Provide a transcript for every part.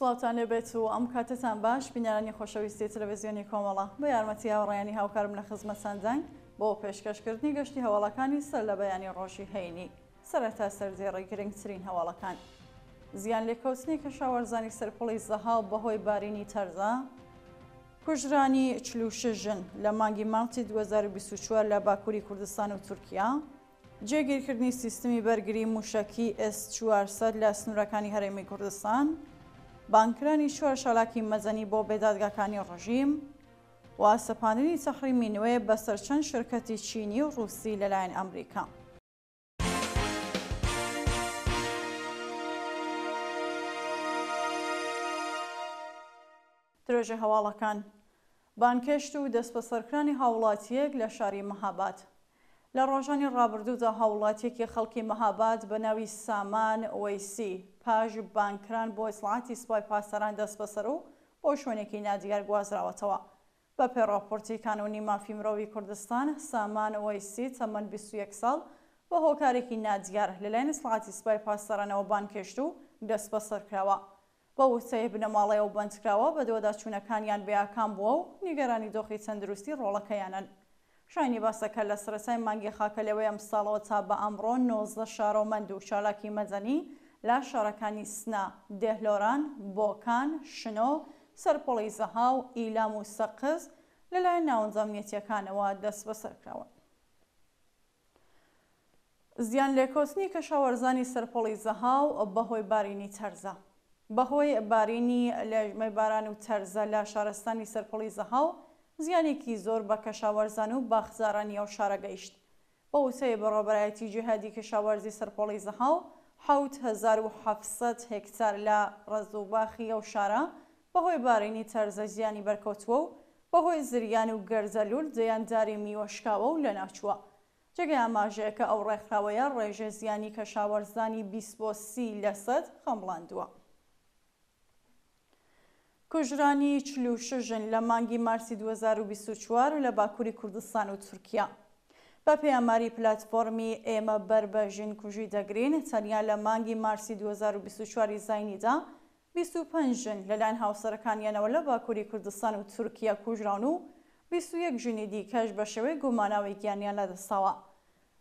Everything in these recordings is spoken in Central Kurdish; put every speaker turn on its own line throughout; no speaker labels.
سلااوان لێبێت و ئەم کاتتان باش بینارانی خۆشەویستی تەلەڤزیۆنی کۆمەڵە بە یارمەتی یاوڕیانی هاوکارم لە خزمە سندەنگ بۆ پێشکەشکردنی گەشتی هەوڵەکانی سەر لە بەیانی ڕۆژی هەینی سەرەتا سەرزیێڕی گرنگترین هەوڵەکان. زیان لێکەوتنی کە شاوەرزانی سەرپڵی زەهاڵ بەهۆی بارینی تەرزا، کوژرانی چلوشژن لە مانگی ماوتی 2024 لە باکووری کوردستان و تورکیا، جێگیرکردنی سیستمی بەرگری موشکی S400 لە سنوورەکانی هەرێمی کوردستان، بانکرانی شوێر شەلاکی مەزەنی بۆ بێدادگاکانی ڕژیم و سەپاندنی سەخری مینوێ بەسەر چەند شرکەتی چینی و ڕووسی لەلایەن ئەمریکا. درێژە هەواڵەکان بانکشت و دەست بە سەرکرانی هاوڵاتیەک لە شاری مەهابات لە ڕۆژانی ڕابردوودا هاوڵاتیەکی خەڵکی مەهاباد بە ناوی سامان وەیسی پاژ بانکران بۆ ئیسڵاتی سوپای پاسەران دەست بەسەر و بۆ شوێنێکی نادیگەر گوازراوەتەوە بە پێڕۆپۆرتی کانونی مافی مرۆوی کوردستان سامان وەیسی تەمەەن 21 ساڵ بە هۆکارێکی نادیار لەلایەن سڵاتی سوپای پاسەرانەوە بانکێشت و دەست بەسەرکراوە بە وسەیە بنەماڵەیە و بندکراوە بە دۆدا چوونەکانیان بیاکان بووە و نیگەرانی دۆخی تەندروستی ڕۆڵەکەیانن. شانی باسەکە لە سرەسای مانگی خاکە لەوەی ئەم ساڵەوە تا بە ئەمڕۆ 90 شارۆمەند و شالاکی مەزەنی لا شارەکانی سنا دێهلۆران بۆکان شنۆ سەرپۆڵی زەها و ئیلام و سەقز لەلایەن ناوەنجامنیەتیەکانەوە دەست بەسەرکراون. زیان لێکۆستنی کە شاوەرزانی سەرپۆڵی زەهاو بەهۆی بارینی تەرزە. بەهۆی بارینی لەژمەی باران و تەرزە لە شارستانی سەرپۆڵی زەهاو زیانێکی زۆر بە کەشاوەرزان و باخزارانی ئەو شارەگەیشت بە وسەیە بەڕۆبەرایەتی جهادی کەشاوەرزی سەرپۆڵی زەهاو 1970 هکتار لە ڕزوباخی ئەو شارە بەهۆی بارینی تەرزە زیانی بەرکەوتووە و بەهۆی زریان و گەرزەلول جەیانداری میوەشکاوە و لە ناچووە. جگە ئاماژەیە کە ئەو ڕێکخراوەیە ڕێژە زیانی کەشاوەرزانی بیسپۆسی لەسەد خەمڵاندووە. کۆژرانی چل و شژن لە مانگی مارسی 2024 و لە باکووری کوردستان و تورکیا. بە پێیاماری پلتفۆمی ئێمە بربەژین کوژی دەگرین تەنیا لە مانگی مارسی 2024 زینیدا 25ژن لەلاەن هاوسەرەکانیانەوە لە باکووری کوردستان و تورکیا کوژران و 21 ژنی دیکەش بە شێوەی گوماناوی گیانیان لەدەساوە.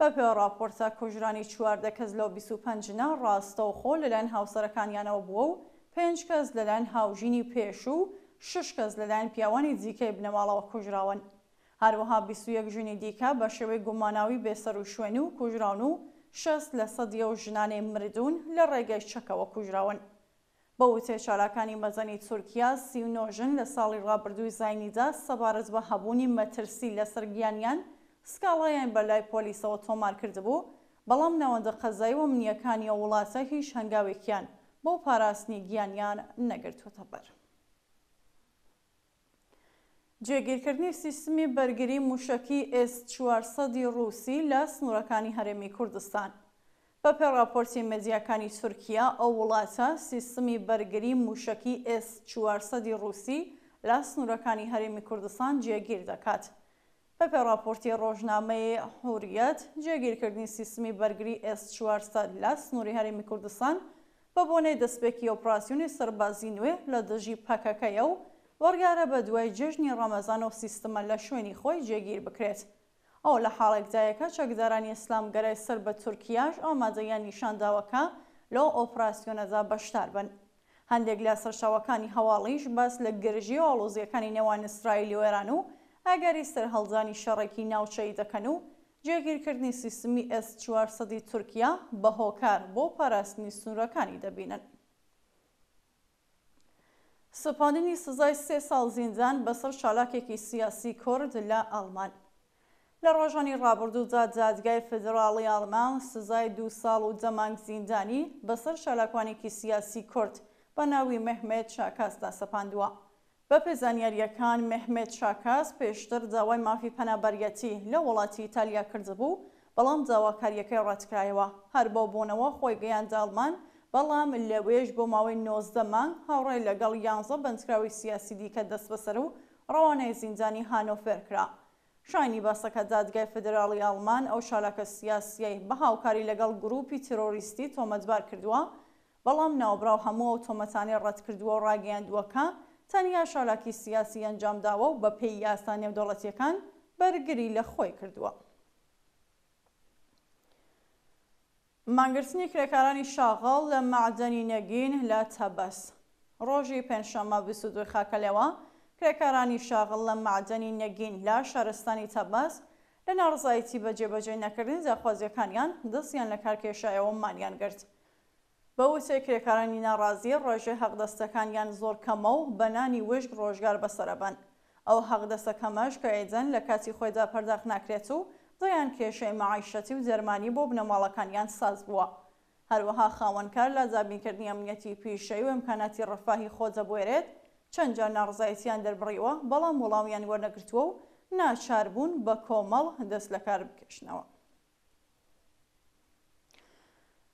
بە پێ راپۆرتە کوژرانی چواردە کەس لەو 25نا ڕاستە و خۆ لەلاەن هاوسەرەکانیانەوە بووە و پێنج کەس لەلایەن هاوژینی پێشوو شش کەس لەلایەن پیاوانی دیکەی بنەماڵەوە کوژراون. هەروەها 21 ژنی دیکە بە شێوەی گوماناوی بێسەر و شوێن و کوژراون و شەست لە سەدیە و ژنانەی مردوون لە ڕێگەی چەکەوە کوژراون. بە وتێ چالاکانی مەزەنی تورکیا سیونۆژن لە ساڵی ڕابردووی زینیدا سەبارەت بە هەبوونی مەترسی لە سرگیانیان سکاڵایان بەلای پۆلیسەوە تۆمار کردبوو، بەڵام نەوەندە قەزای و منیەکانی وڵاتە هیچ هەنگاوێکیان. بۆ پاراستنی گیانیان نەگرتوتە بەر. جێگیرکردنی سیستمی بەرگری موشکی ئس 400 رووسی لە سنوورەکانی هەرێمی کوردستان. بە پێڕاپۆرتی مەدیاکانی سورکیا ئەو وڵاتە سیستمی بەرگری موشکی ئس 400 رووسی لە سنوورەکانی هەرێمی کوردستان جێگیر دەکات. بە پێڕاپۆرتی ڕۆژنامەیە حوریەت جێگیرکردنی سیستمی بەرگری ئس 400 لە سنووری هەرێمی کوردستان، بە بۆنەی دەستپێکی ئۆپراسیۆنی سربازی نوێ لە دژی پەکەکەیە و وەرگارە بە دوای جژنی ڕەمەزان و سیستمە لە شوێنی خۆی جێگیر بکرێت. ئەو لە حاڵێکدایەکە چەکدارانی ئسلامگەرای سەر بە تورکیاش ئامادەیان نیشانداوەکە لەو ئۆپراسیۆنەدا بەشدار بن. هەندێک لە سەرشاوەکانی هەواڵیش بەس لە گرژی و ئاڵۆزیەکانی نێوان ئیسرائیلی وێران و ئەگەری سەر هەڵزانی شەڕێکی ناوچەی دەکەن و جێگیرکردنی سیستمی S400 تورکیا بە هۆکار بۆ پاراستنی سنوورەکانی دەبینن. سپاندنی سزای سێ ساڵ زیندان بەسەر چالاکێکی سیاسی کورد لە ئەلمان. لە ڕۆژانی ڕابردوودا دادگای فدراڵی ئالمان سزای دو ساڵ و جەمانگ زیندانی بەسەر شالاکوانێکی سیاسی کورد بە ناوی مەحمێد شاکاسدا سەپاندووە. بە پێزانیاریەکان مەحمێت شاکاس پێشتر داوای مافی پەنابەرەتی لە وڵاتی ئیتالیا کردبوو بەڵام داواکاریەکەی ڕاتکرایەوە هەر بۆ بوونەوە خۆی گەیان داڵمان بەڵام لەوێش بۆ ماوەی نۆزدەمان هاوڕێ لەگەڵ یانزە بنسراوی سیاسی دیکە دەست بەسەر و ڕەوانەی زیندانی هانۆفێرکرا. شانی باسەکە دادگای فدراڵی ئالمان ئەو شالەکە سیاسیەی بە هاوکاری لەگەڵ گروپی تیرۆریستی تۆمەتبار کردووە، بەڵام ناوبراو هەموو ئەو تۆمەتانی ڕەت کردووە ڕاگەیاندووەکە تەنیا شالاکی سیاسی ئەنجامداوە و بە پێی یاستا نێودەوڵەتیەکان بەرگری لە خۆی کردووە. مانگرسنی کرێکارانی شاغڵ لە معدەنی نەگین لە تەبەس. ڕۆژی پێنجشەمە بسودوی خاکەلەوە کرێکارانی شاغڵ لە معدەنی نەگین لە شارستانی تەبەس لە ناڕزایەتی بەجێبەجێ نەکردن زەخوازیەکانیان دەستیان لە کارکێشایەوە مانیان گرت. بە وسێ کرێکارانی ناڕازیە ڕۆژێ هەقدەستەکانیان زۆر کەمە و بەنانی وشک ڕۆژگار بەسەرەبەن ئەو هەقدەستەکەمەش کە ئەیجەن لە کاتی خۆیدا پەرداخ ناکرێت و دەیان کێشەی معیشەتی و جەرمانی بۆ بنەماڵەکانیان ساز بووە هەروەها خاوەنکار لە زابینکردنی ئەمنەتی پیشەی و ئەمکاناتی ڕفاهی خۆجە بێرێت چەندجار ناڕزایەتیان دەربڕیەوە بەڵام وڵامیان وەرنەگرتووە و ناچاربوون بە کۆمەڵ دەست لەکار بکەشنەوە.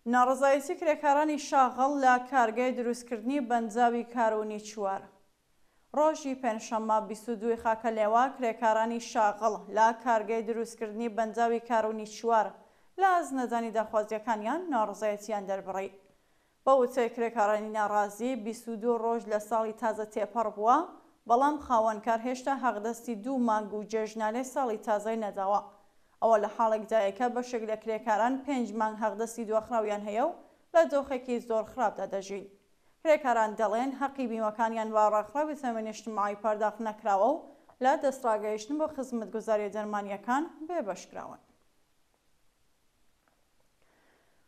ناڕزایەتی کرێکارانی شاغڵ لە کارگای دروستکردنی بەنجاوی کارونی چوار. ڕۆژی پێنجشەمە 22 خاکە لێوە کرێکارانی شاغڵ لە کارگای دروستکردنی بەنجاوی کارونی چوار لە ئەزنەدانی داخوازیەکانیان ناڕزایەتیان دەربڕی. بە وچەی کرێکارانی ناڕازی 22 ڕۆژ لە ساڵی تازە تێپەڕ بووە، بەڵام خاوەنکار هێشتا حەقدەستی دوو مانگ و جێژنالەی ساڵی تازای نەداوە. ئەوە لە حاڵێک دایەکە بەشێک لە کرێکاران پێنج مانگ هەغدەستی دۆخراویان هەیە و لە دۆخێکی زۆر خراپدا دەژین. کرێکاران دەڵێن حەقی بیمەکانیان واڕاخراوی سەمەنیشتماعی پارداخ نەکراوە و لە دەستراگەیشتن بۆ خزمەت گوزاری دەرمانیەکان بێبشکراون.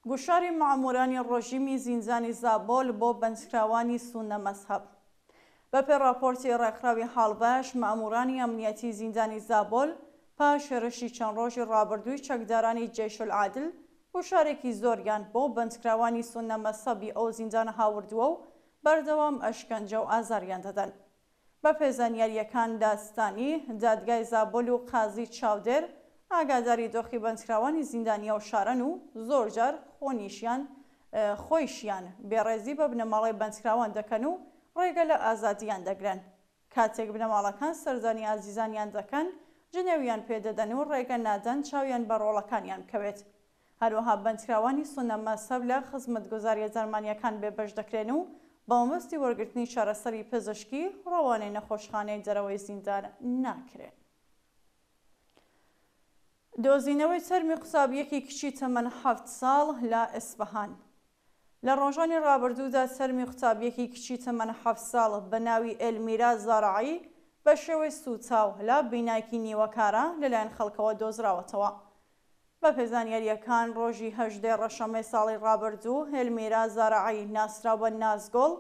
گوشاری معمورانی ڕۆژیمی زیینزانی زابۆل بۆ بەنجکراوانی سونە مەسحب. بەپێ راپۆرتی ڕێکخراوی حاڵبەش مامورانی ئەمنیەتی زیندانی زابۆل، پاش هێرشی چەند ڕۆژی ڕابردووی چەکدارانی جێشل عادل و شارێکی زۆریان بۆ بندکراوانی سونەمە سەبی ئەو زیندانە هاوردووە و بەردەوام ئەشکەنجە و ئازاریان دەدەن. بە پێزانیاریەکان داستانی دادگای زابل و قازی چاودێر ئاگاداری دۆخی بندکراوانی زیندانیا و شارن و زۆرجار خۆنیشیان خۆیشیان بێڕێزی بە بنەماڵی بندکراوان دەکەن و ڕێگە لە ئازادیان دەگرن. کاتێک بنەماڵەکان سەردانی ئازیزانیان دەکەن، ژنێویان پێدەدەنەوە ڕێگە نادەن چاویان بە ڕۆڵەکانیان کەوێت. هەروەها بەندکراوانی سونەمە سەب لە خزمەت گوزاریە زەرمانیەکان بێبش دەکرێن و بەمەستی وەرگرتنی شارەسەری پزشکی ڕەوانەی نەخۆشخانەی جەرەوەی زیندان ناکرێن. دۆزینەوەی چەرمی قوسابیەکی کچی تەمەەن ه ساڵ لە ئەسبەهان. لە ڕۆژانی ڕابردوودا سەرمی قوتابیەکی کچی تەمەەن ه ساڵ بە ناوی ئەلمیرا زارعایی بە شێوەی سوچاو لە بینایکی نیوەکارە لەلایەن خەڵکەوە دۆزراوەتەوە. بە پێزانیاریەکان ڕۆژی هەژدێ ڕەشەمەی ساڵی ڕابردوو هێلمیرا زارعایی ناسرا بە نازگۆڵ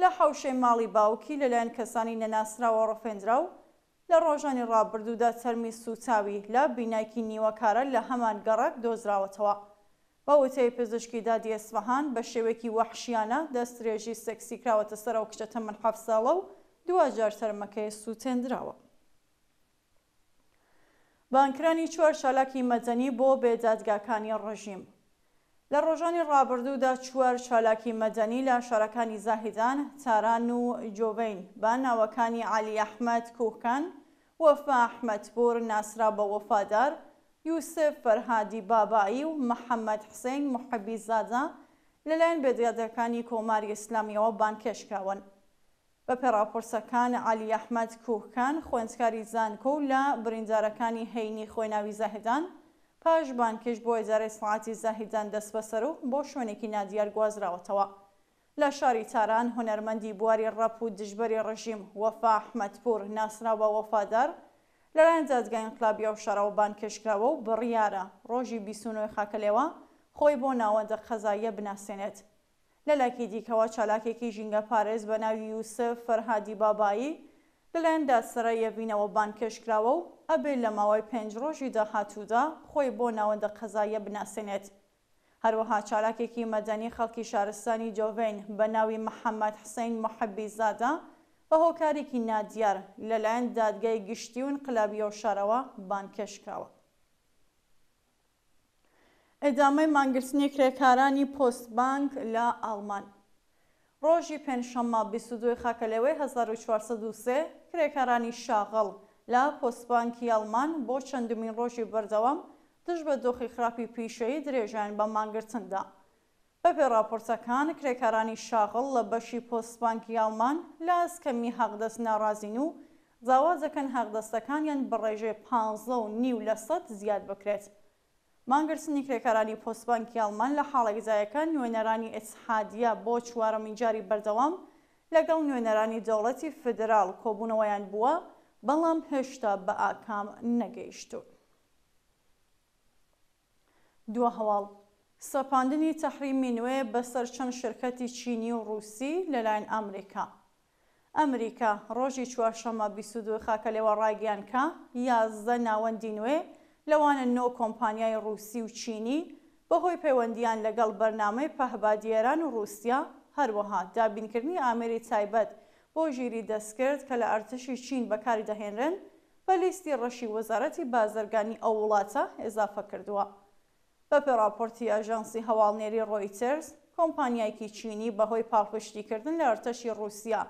لە حوشەی ماڵی باوکی لەلایەن کەسانی نەناسراوە ڕفێنرا و لە ڕۆژانی ڕابردوودا چەرمی سوچاوی لە بینایکی نیوەکارە لە هەمان گەڕک دۆزراوەتەوە. بە وتەی پزیشکی دادی ئەسفەهان بە شێوێکی وەحشیانە دەستێژی سەکسی کراوەتە سەرەوە کچەتە من حەف ساڵە و دوجار سەرمەکەی سووتێنراوە. بانکرانی چوار شالاکی مەدەنی بۆ بێدادگاکانی ڕژیم. لە ڕۆژانی ڕابردوودا چوار شالاکی مەدەنی لە شارەکانی زاهیدان، تاران و جۆڤین با ناوەکانی علی ئەحمەد کوهکان، وەفا ئەحمەدپور ناسرا بە وەفادار، یوسف فەرهادی بابایی و محەممەد حسین مححبی زادا لەلایەن بێدادەکانی کۆماری ئسلامیەوە بانکێشکاون. بە پێراپۆرسەکان علی ئەحمد کوهکان خوێندکاری زانکۆ لە برینجارەکانی هەینی خۆێناوی زاهدان پاش بانکش بۆ ئێزارە سڵاتی زاهیدان دەست بەسەر و بۆ شوێنێکی نادیار گوازراوەتەوە لە شاری تاران هوەرمەندی بواری ڕەپ و دژبەری ڕژیم وەفا ئەحمەدپور ناسراوە وەفادار لەلایەن جادگای انقلابی و شەرەوە بانکشکراوە و بڕیارە ڕۆژی بیسونۆی خاکەلێەوە خۆی بۆ ناوەندە خەزایە بناسێنێت لەلاکی دیکەوە چالاکێکی ژینگە پارێز بە ناوی یوسف فەرهادی بابایی لەلایەن داسرە یەبینەوە بانکەشکراوە و ئەبێ لە ماوەی پێنج ڕۆژی داهاتوودا خۆی بۆ ناوەندە قەزایە بناسێنێت. هەروەها چالاکێکی مەدەنی خەڵکی شارستانی جۆڤین بە ناوی محەممەد حسین محەبی زادا بە هۆکارێکی نادیار لەلایەن دادگای گشتی و انقلابیە و شارەوە بانکەشکراوە. ئەدامەی مانگرسنی کرێکارانی پۆستبانک لە ئالمان. ڕۆژی پێنجشەمما 22 خاکەلەوەی 1403 کرێکارانی شاغڵ لە پۆستبانکی ئەلمان بۆ چەندمین ڕۆژی بەردەوام دش بە دۆخی خراپی پیشەی درێژیان بە مانگرتندا. بەپێ راپۆرتەکان کرێکارانی شاغڵ لە بەشی پۆستبانکی ئەلمان لە ئەسکەمی هەقدەست ناڕازین و جاوازەکەن هەقدەستەکانیان بەڕێژێ 15 و نیو لە سەد زیاد بکرێت. مانگەرسنی کرێکارانی پۆستبانکی ئەڵمان لە حاڵەگزایەکان نوێنەرانی ئسحادیە بۆ چوارەمین جاری بەردەوام لەگەڵ نوێنەرانی دەوڵەتی فدرال کۆبوونەوەیان بووە بەڵام هێشتا بە ئاکام نەگەیشتون. دو هەواڵ سەپاندنی تەحریمی نوێ بەسەر چەند شرکەتی چینی و رووسی لەلایەن ئەمریکا. ئەمریکا ڕۆژی چوارشەمە 22 خاکە لێوە ڕایگەیانکە یازدە ناوەندی نوێ، لەوانە نۆ کۆمپانیای رووسی و چینی بەهۆی پەیوەندیان لەگەڵ بەرنمەی پەهبادیێران و رووسیا هەروەها دابینکردنی ئامری تایبەت بۆ ژیری دەستکرد کە لە ئارتشی چین بەکاری دەهێنرن بە لیستی ڕەشی وەزارەتی بازرگانی ئەو وڵاتە ئێزافە کردووە. بە پێراپۆرتی ئاژانسی هەواڵنێری ڕۆیترس کۆمپانیایکی چینی بەهۆی پاڵپشتیکردن لە ئەرتەشی رووسیا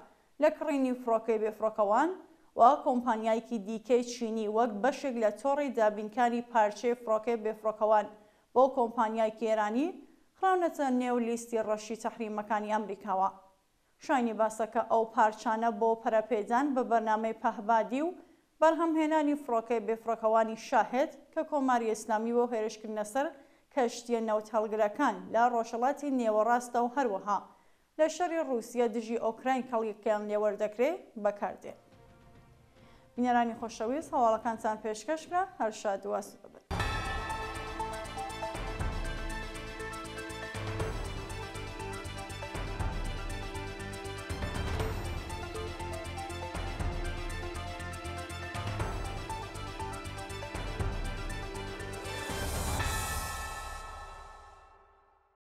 لە کڕینی فرۆکەی بێفرۆکەوان و کۆمپانیایکی دیکەی چینی وەک بەشێک لە تۆڕی دابینکاری پارچەی فڕۆکە بێفڕۆکەوان بۆ کۆمپانیای کێرانی خراونەتە نێو لیستی ڕەشی تەحریمەکانی ئەمریکاوە. شانی باسەکە ئەو پارچانە بۆ پەرەپێدان بە بەرنمەی پەهبادی و بەرهەمهێنانی فڕۆکەی بێفڕۆکەوانی شاهێت کە کۆماری ئسلامی بۆ هێرشکردنە سەر کەشتیە نەوتەڵگرەکان لە ڕۆژەڵاتی نێوەڕاستە و هەروەها لە شەری رووسیا دژی ئۆکراین کەڵیکیان لێوەردەکرێ بەکاردێت. بینێرانی خۆشەویست هەواڵەکانتان پێشکەشکە هەر شاد دووەست ببن